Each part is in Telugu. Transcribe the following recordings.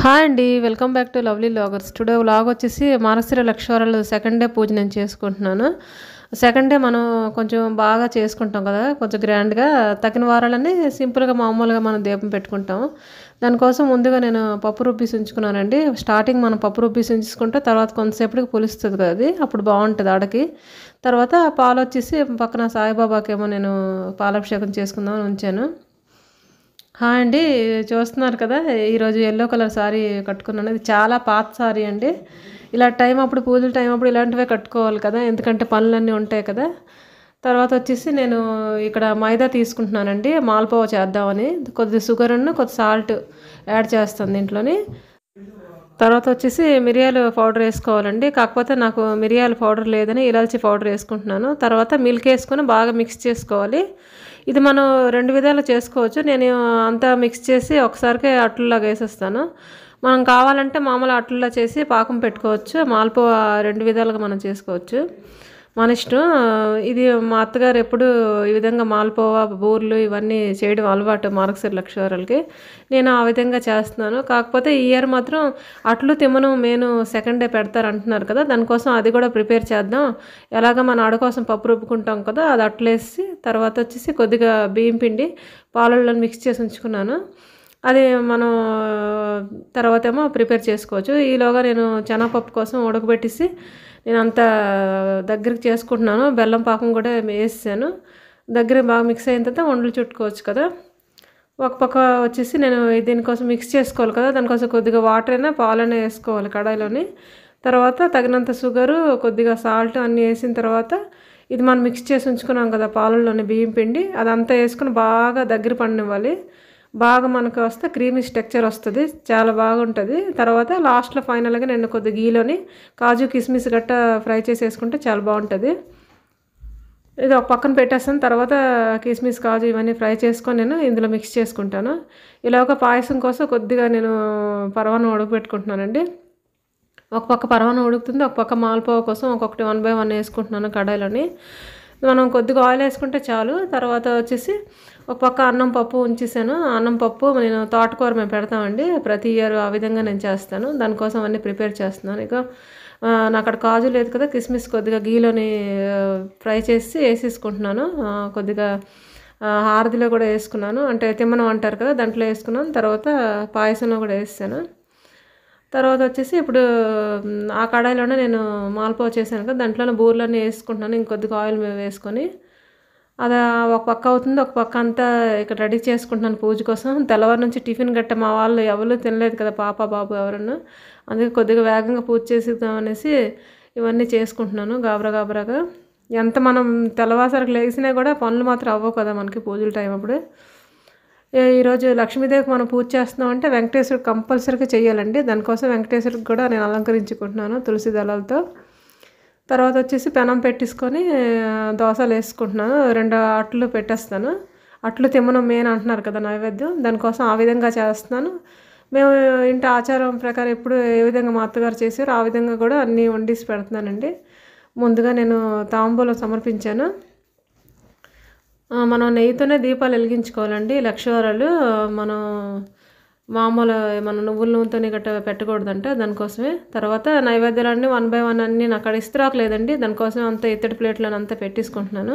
హాయ్ అండి welcome back to lovely loggers today log వచ్చేసి మానసిర లక్ష్మీవారాలు సెకండ్ డే పూజ నేను చేసుకుంటున్నాను సెకండ్ డే మనం కొంచెం బాగా చేసుకుంటాం కదా కొంచెం గ్రాండ్గా తగిన వారాలన్నీ సింపుల్గా మామూలుగా మనం దీపం పెట్టుకుంటాం దానికోసం ముందుగా నేను పప్పు రుబ్బీస్ ఉంచుకున్నానండి స్టార్టింగ్ మనం పప్పు రుబ్బీస్ ఉంచుకుంటే తర్వాత కొంతసేపటికి పులుస్తుంది కదా అది అప్పుడు బాగుంటుంది ఆడకి తర్వాత పాలు వచ్చేసి పక్కన సాయిబాబాకేమో నేను పాలాభిషేకం చేసుకుందామని ఉంచాను హాయ్ అండి చూస్తున్నారు కదా ఈరోజు ఎల్లో కలర్ శారీ కట్టుకున్నాను ఇది చాలా పాత శారీ అండి ఇలా టైం అప్పుడు పూజల టైం అప్పుడు ఇలాంటివే కట్టుకోవాలి కదా ఎందుకంటే పనులన్నీ ఉంటాయి కదా తర్వాత వచ్చేసి నేను ఇక్కడ మైదా తీసుకుంటున్నానండి మాల్పోవ చేద్దామని కొద్ది షుగర్ను కొద్ది సాల్ట్ యాడ్ చేస్తాను దీంట్లోని తర్వాత వచ్చేసి మిరియాలు పౌడర్ వేసుకోవాలండి కాకపోతే నాకు మిరియాలు పౌడర్ లేదని ఇలాల్చి పౌడర్ వేసుకుంటున్నాను తర్వాత మిల్క్ వేసుకొని బాగా మిక్స్ చేసుకోవాలి ఇది మనం రెండు విధాలు చేసుకోవచ్చు నేను అంతా మిక్స్ చేసి ఒకసారికే అట్లలాగా వేసేస్తాను మనం కావాలంటే మామూలు అట్లలా చేసి పాకం పెట్టుకోవచ్చు మాల్పు రెండు విధాలుగా మనం చేసుకోవచ్చు మన ఇష్టం ఇది మా అత్తగారు ఎప్పుడు ఈ విధంగా మాల్పోవా బూర్లు ఇవన్నీ చేయడం అలవాటు మానకసరి లక్ష్యాలకి నేను ఆ విధంగా చేస్తున్నాను కాకపోతే ఈ ఇయర్ మాత్రం అట్లు తిమ్మను నేను సెకండ్ డే పెడతారు అంటున్నారు కదా దానికోసం అది కూడా ప్రిపేర్ చేద్దాం ఎలాగ మన ఆడ కోసం పప్పు రుబ్బుకుంటాం కదా అది అట్లేసి తర్వాత వచ్చేసి కొద్దిగా బియ్యం పిండి పాలల్లో మిక్స్ చేసి ఉంచుకున్నాను అది మనం తర్వాత ఏమో ప్రిపేర్ చేసుకోవచ్చు ఈలోగా నేను శనగపప్పు కోసం ఉడకబెట్టేసి నేను అంత దగ్గరికి చేసుకుంటున్నాను బెల్లం పాకం కూడా వేసేసాను దగ్గర బాగా మిక్స్ అయిన తర్వాత వండలు చుట్టుకోవచ్చు కదా ఒక పక్క వచ్చేసి నేను దీనికోసం మిక్స్ చేసుకోవాలి కదా దానికోసం కొద్దిగా వాటర్ అయినా పాలైనా వేసుకోవాలి కడాయిలోని తర్వాత తగినంత షుగరు కొద్దిగా సాల్ట్ అన్నీ వేసిన తర్వాత ఇది మనం మిక్స్ చేసి ఉంచుకున్నాం కదా పాలల్లోని బియ్యం పిండి అదంతా వేసుకుని బాగా దగ్గర పండివ్వాలి బాగా మనకు వస్తే క్రీమీ స్ట్రక్చర్ వస్తుంది చాలా బాగుంటుంది తర్వాత లాస్ట్లో ఫైనల్గా నేను కొద్ది గీలోని కాజు కిస్మిస్ గట్ట ఫ్రై చేసేసుకుంటే చాలా బాగుంటుంది ఇది ఒక పక్కన పెట్టేస్తాను తర్వాత కిస్మిస్ కాజు ఇవన్నీ ఫ్రై చేసుకొని నేను ఇందులో మిక్స్ చేసుకుంటాను ఇలా ఒక పాయసం కోసం కొద్దిగా నేను పరవాను ఉడకబెట్టుకుంటున్నానండి ఒక పక్క పరవాన ఉడుకుతుంది ఒక పక్క మాల్పోవ కోసం ఒక్కొక్కటి వన్ బై వన్ వేసుకుంటున్నాను కడాయిలోని మనం కొద్దిగా ఆయిల్ వేసుకుంటే చాలు తర్వాత వచ్చేసి ఒక పక్క అన్నం పప్పు ఉంచేసాను అన్నం పప్పు నేను తోటకూర మేము పెడతామండి ప్రతి ఇయర్ ఆ విధంగా నేను చేస్తాను దానికోసం అన్నీ ప్రిపేర్ చేస్తున్నాను ఇక నాకు అక్కడ కాజు లేదు కదా కిస్మిస్ కొద్దిగా గీలోని ఫ్రై చేసి వేసేసుకుంటున్నాను కొద్దిగా హారదిలో కూడా వేసుకున్నాను అంటే తిమ్మనం అంటారు కదా దాంట్లో వేసుకున్నాను తర్వాత పాయసంలో కూడా వేసాను తర్వాత వచ్చేసి ఇప్పుడు ఆ కడాయిలోనే నేను మాల్పో చేశాను కదా దాంట్లోనే బూర్లన్నీ వేసుకుంటున్నాను ఇంకొద్దిగా ఆయిల్ మేము వేసుకొని అది ఒక పక్క అవుతుంది ఒక పక్క అంతా ఇక్కడ రెడీ చేసుకుంటున్నాను పూజ కోసం తెల్లవారి నుంచి టిఫిన్ గట్ట మా వాళ్ళు ఎవరు తినలేదు కదా పాప బాబు ఎవరన్నా అందుకే కొద్దిగా వేగంగా పూజ చేసేద్దామనేసి ఇవన్నీ చేసుకుంటున్నాను గాబరా గాబరాగా ఎంత మనం తెల్లవాసరికి లేచినా కూడా పనులు మాత్రం అవ్వవు కదా మనకి పూజల టైం అప్పుడు ఈరోజు లక్ష్మీదేవికి మనం పూజ చేస్తున్నాం అంటే వెంకటేశ్వరుడు కంపల్సరీగా చేయాలండి దానికోసం వెంకటేశ్వరికి కూడా నేను అలంకరించుకుంటున్నాను తులసి దళాలతో తర్వాత వచ్చేసి పెనం పెట్టేసుకొని దోశలు వేసుకుంటున్నాను రెండు అట్లు పెట్టేస్తాను అట్లు తిమ్మనం మెయిన్ అంటున్నారు కదా నైవేద్యం దానికోసం ఆ విధంగా చేస్తున్నాను మేము ఇంటి ఆచారం ప్రకారం ఎప్పుడు ఏ విధంగా మా అత్తగారు చేసారో ఆ విధంగా కూడా అన్నీ వండేసి పెడుతున్నానండి ముందుగా నేను తాంబూలం సమర్పించాను మనం నెయ్యితోనే దీపాలు వెలిగించుకోవాలండి లక్షవరాలు మనం మామూలు ఏమన్నా నువ్వుల నూనెతోనే గట్ట పెట్టకూడదంటే దానికోసమే తర్వాత నైవేద్యాలన్నీ వన్ బై వన్ అన్నీ నాకు అక్కడ ఇస్త్రాకు లేదండి దానికోసం అంత ఇత్తడి ప్లేట్లను అంతా పెట్టేసుకుంటున్నాను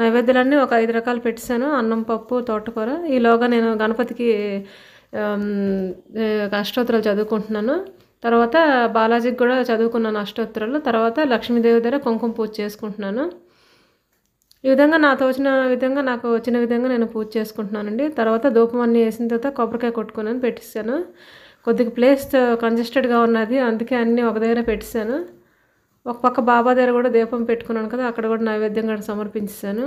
నైవేద్యాలన్నీ ఒక ఐదు రకాలు పెట్టేశాను అన్నం పప్పు తోటకూర ఈలోగా నేను గణపతికి అష్టోత్తరాలు చదువుకుంటున్నాను తర్వాత బాలాజీకి కూడా చదువుకున్నాను అష్టోత్తరాలు తర్వాత లక్ష్మీదేవి దగ్గర కుంకుమ పూజ చేసుకుంటున్నాను ఈ విధంగా నా తోచిన విధంగా నాకు వచ్చిన విధంగా నేను పూజ చేసుకుంటున్నానండి తర్వాత దూపం అన్నీ వేసిన తర్వాత కొబ్బరికాయ కొట్టుకున్నాను పెట్టిస్తాను కొద్దిగా ప్లేస్ కంజెస్టెడ్గా ఉన్నది అందుకే అన్నీ ఒక దగ్గర పెట్టిస్తాను ఒక పక్క బాబా దగ్గర కూడా దీపం పెట్టుకున్నాను కదా అక్కడ కూడా నైవేద్యంగా సమర్పించాను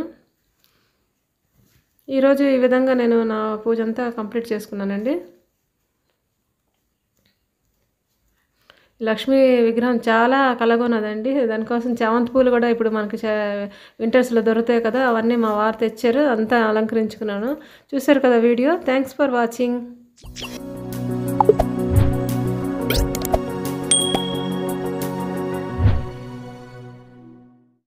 ఈరోజు ఈ విధంగా నేను నా పూజ అంతా కంప్లీట్ చేసుకున్నానండి లక్ష్మీ విగ్రహం చాలా కలగొన్నదండి దానికోసం చామంతి పూలు కూడా ఇప్పుడు మనకి వింటర్స్లో దొరుకుతాయి కదా అవన్నీ మా వారు తెచ్చారు అంతా అలంకరించుకున్నాను చూశారు కదా వీడియో థ్యాంక్స్ ఫర్ వాచింగ్